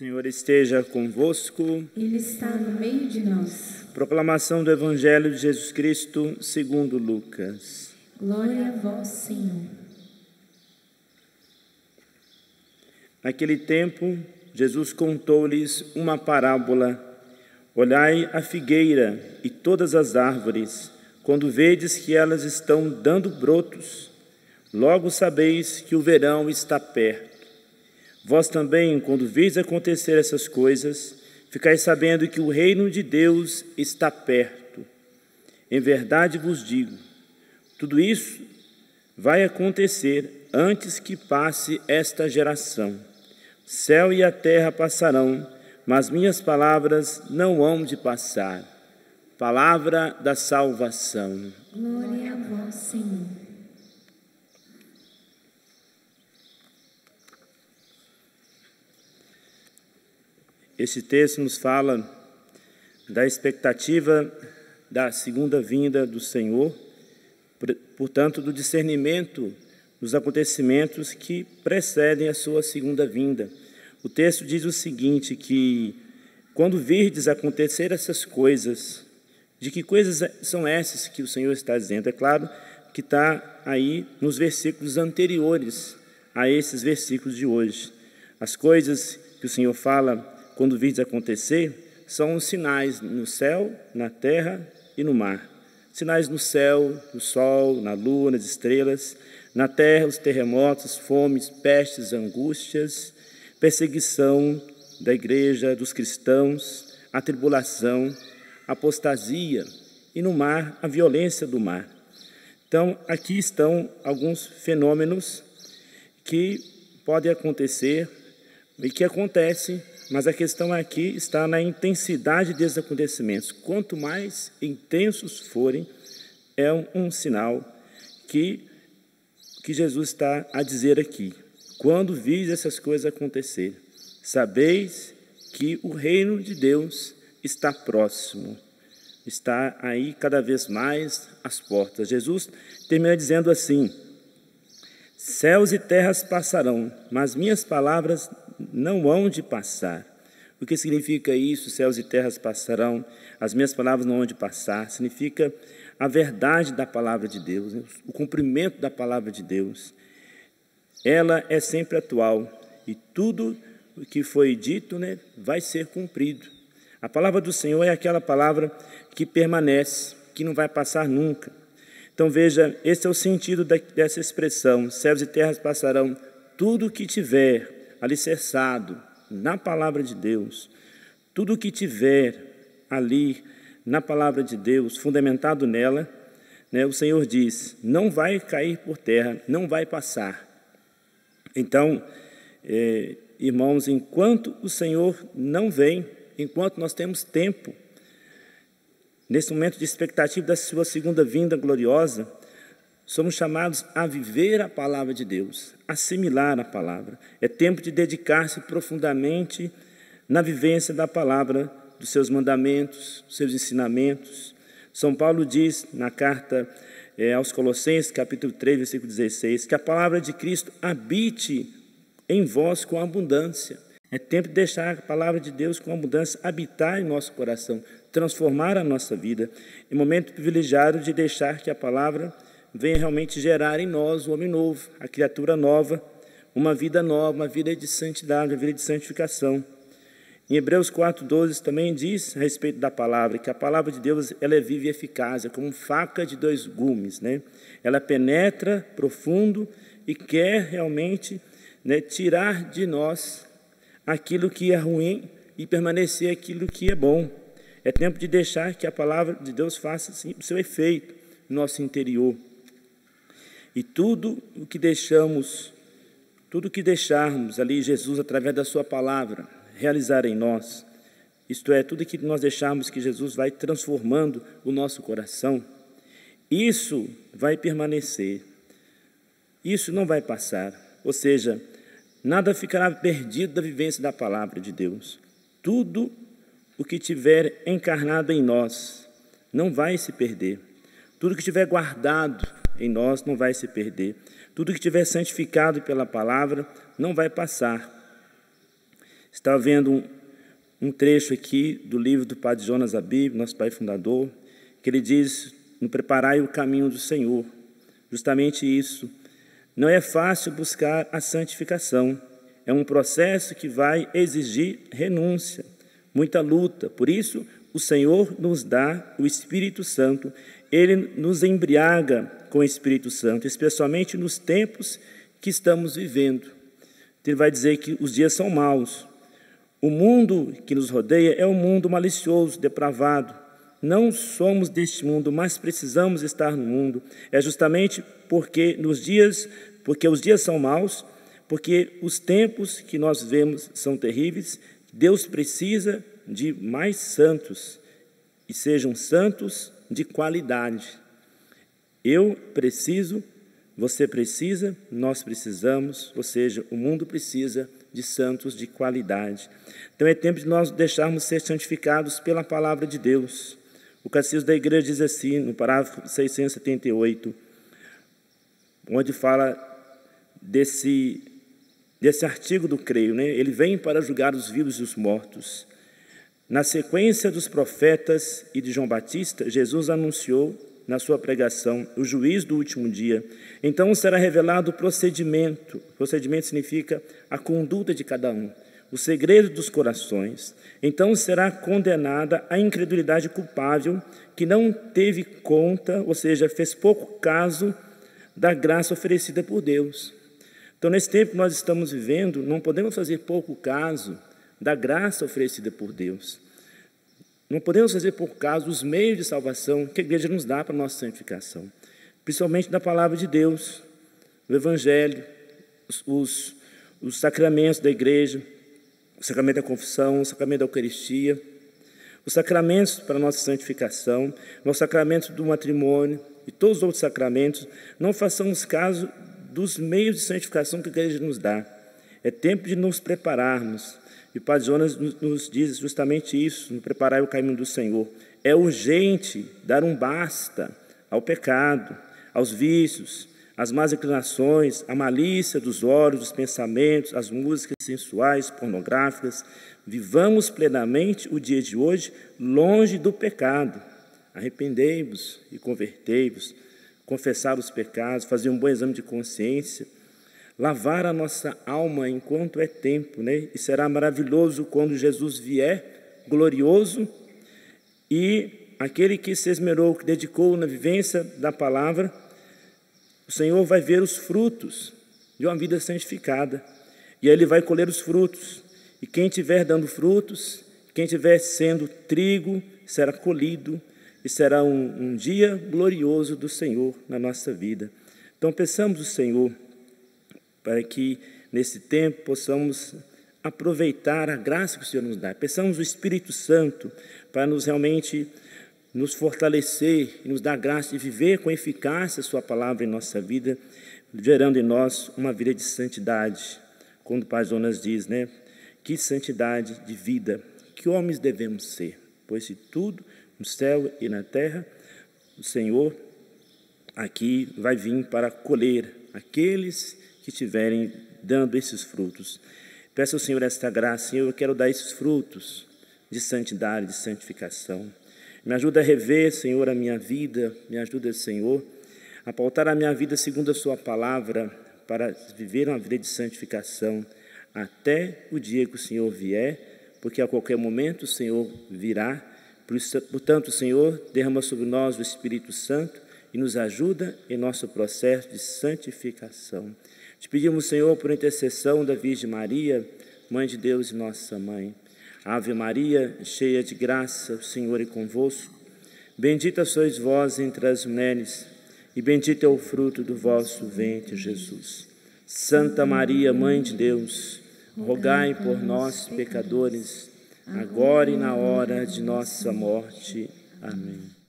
Senhor esteja convosco. Ele está no meio de nós. Proclamação do Evangelho de Jesus Cristo, segundo Lucas. Glória a vós, Senhor. Naquele tempo, Jesus contou-lhes uma parábola. Olhai a figueira e todas as árvores, quando vedes que elas estão dando brotos, logo sabeis que o verão está perto. Vós também, quando veis acontecer essas coisas, ficais sabendo que o reino de Deus está perto. Em verdade vos digo, tudo isso vai acontecer antes que passe esta geração. Céu e a terra passarão, mas minhas palavras não hão de passar. Palavra da salvação. Glória a vós, Senhor. Este texto nos fala da expectativa da segunda vinda do Senhor, portanto, do discernimento dos acontecimentos que precedem a sua segunda vinda. O texto diz o seguinte: que quando virdes acontecer essas coisas, de que coisas é, são essas que o Senhor está dizendo? É claro que está aí nos versículos anteriores a esses versículos de hoje. As coisas que o Senhor fala quando vides acontecer, são os sinais no céu, na terra e no mar. Sinais no céu, no sol, na lua, nas estrelas, na terra, os terremotos, fomes, pestes, angústias, perseguição da igreja, dos cristãos, a tribulação, a apostasia e no mar, a violência do mar. Então, aqui estão alguns fenômenos que podem acontecer e que acontecem mas a questão aqui está na intensidade desses acontecimentos. Quanto mais intensos forem, é um, um sinal que, que Jesus está a dizer aqui. Quando vis essas coisas acontecer, sabeis que o reino de Deus está próximo, está aí cada vez mais às portas. Jesus termina dizendo assim: Céus e terras passarão, mas minhas palavras não hão de passar. O que significa isso? Céus e terras passarão, as minhas palavras não hão de passar. Significa a verdade da palavra de Deus, né? o cumprimento da palavra de Deus. Ela é sempre atual e tudo o que foi dito né, vai ser cumprido. A palavra do Senhor é aquela palavra que permanece, que não vai passar nunca. Então veja, esse é o sentido dessa expressão: céus e terras passarão, tudo o que tiver alicerçado na palavra de Deus, tudo o que tiver ali na palavra de Deus, fundamentado nela, né, o Senhor diz: não vai cair por terra, não vai passar. Então, é, irmãos, enquanto o Senhor não vem, enquanto nós temos tempo, nesse momento de expectativa da sua segunda vinda gloriosa, somos chamados a viver a palavra de Deus, assimilar a palavra. É tempo de dedicar-se profundamente na vivência da palavra, dos seus mandamentos, dos seus ensinamentos. São Paulo diz na carta é, aos Colossenses, capítulo 3, versículo 16, que a palavra de Cristo habite em vós com abundância. É tempo de deixar a palavra de Deus com abundância habitar em nosso coração, transformar a nossa vida. É momento privilegiado de deixar que a palavra venha realmente gerar em nós o homem novo, a criatura nova, uma vida nova, uma vida de santidade, uma vida de santificação. Em Hebreus 4,12 também diz a respeito da palavra, que a palavra de Deus ela é viva e eficaz, é como faca de dois gumes. Né? Ela penetra profundo e quer realmente né, tirar de nós aquilo que é ruim e permanecer aquilo que é bom. É tempo de deixar que a palavra de Deus faça o seu efeito no nosso interior. E tudo o que deixamos, tudo o que deixarmos ali Jesus através da sua palavra realizar em nós, isto é, tudo o que nós deixarmos que Jesus vai transformando o nosso coração, isso vai permanecer. Isso não vai passar. Ou seja, nada ficará perdido da vivência da palavra de Deus. Tudo o que tiver encarnado em nós não vai se perder. Tudo que estiver guardado, em nós não vai se perder. Tudo que tiver santificado pela palavra não vai passar. Está vendo um, um trecho aqui do livro do Padre Jonas Abib, nosso pai fundador, que ele diz: "No preparai o caminho do Senhor". Justamente isso. Não é fácil buscar a santificação. É um processo que vai exigir renúncia, muita luta. Por isso, o Senhor nos dá o Espírito Santo ele nos embriaga com o Espírito Santo, especialmente nos tempos que estamos vivendo. Ele vai dizer que os dias são maus. O mundo que nos rodeia é um mundo malicioso, depravado. Não somos deste mundo, mas precisamos estar no mundo. É justamente porque nos dias, porque os dias são maus, porque os tempos que nós vemos são terríveis, Deus precisa de mais santos. E sejam santos de qualidade. Eu preciso, você precisa, nós precisamos, ou seja, o mundo precisa de santos de qualidade. Então é tempo de nós deixarmos ser santificados pela palavra de Deus. O Cassius da Igreja diz assim, no parágrafo 678, onde fala desse, desse artigo do creio, né? ele vem para julgar os vivos e os mortos. Na sequência dos profetas e de João Batista, Jesus anunciou na sua pregação o juiz do último dia. Então será revelado o procedimento. Procedimento significa a conduta de cada um, o segredo dos corações. Então será condenada a incredulidade culpável que não teve conta, ou seja, fez pouco caso da graça oferecida por Deus. Então, nesse tempo que nós estamos vivendo, não podemos fazer pouco caso da graça oferecida por Deus. Não podemos fazer por causa dos meios de salvação que a igreja nos dá para a nossa santificação, principalmente da palavra de Deus, o Evangelho, os, os, sacramentos da igreja, o sacramento da confissão, o sacramento da Eucaristia, os sacramentos para a nossa santificação, os sacramento do matrimônio e todos os outros sacramentos, não façamos caso dos meios de santificação que a igreja nos dá. É tempo de nos prepararmos e Padre Jonas nos diz justamente isso, no preparar o caminho do Senhor. É urgente dar um basta ao pecado, aos vícios, às más inclinações, à malícia dos olhos, dos pensamentos, às músicas sensuais, pornográficas. Vivamos plenamente o dia de hoje longe do pecado. Arrependei-vos e convertei-vos, confessar os pecados, fazer um bom exame de consciência lavar a nossa alma enquanto é tempo, né? E será maravilhoso quando Jesus vier, glorioso, e aquele que se esmerou, que dedicou na vivência da palavra, o Senhor vai ver os frutos de uma vida santificada. E aí ele vai colher os frutos. E quem tiver dando frutos, quem tiver sendo trigo, será colhido e será um, um dia glorioso do Senhor na nossa vida. Então, peçamos o Senhor para que nesse tempo possamos aproveitar a graça que o Senhor nos dá. Peçamos o Espírito Santo para nos realmente nos fortalecer e nos dar graça de viver com eficácia a Sua palavra em nossa vida, gerando em nós uma vida de santidade. Quando o Pai Jonas diz, né? Que santidade de vida, que homens devemos ser, pois se tudo no céu e na terra, o Senhor aqui vai vir para colher aqueles que estiverem dando esses frutos. Peço ao Senhor esta graça, Senhor, eu quero dar esses frutos de santidade, de santificação. Me ajuda a rever, Senhor, a minha vida, me ajuda, Senhor, a pautar a minha vida segundo a Sua palavra, para viver uma vida de santificação até o dia que o Senhor vier, porque a qualquer momento o Senhor virá. Portanto, Senhor, derrama sobre nós o Espírito Santo e nos ajuda em nosso processo de santificação. Te pedimos, Senhor, por intercessão da Virgem Maria, Mãe de Deus e nossa Mãe. Ave Maria, cheia de graça, o Senhor é convosco. Bendita sois vós entre as mulheres, e bendito é o fruto do vosso ventre, Jesus. Santa Maria, Mãe de Deus, rogai por nós, pecadores, agora e na hora de nossa morte. Amém.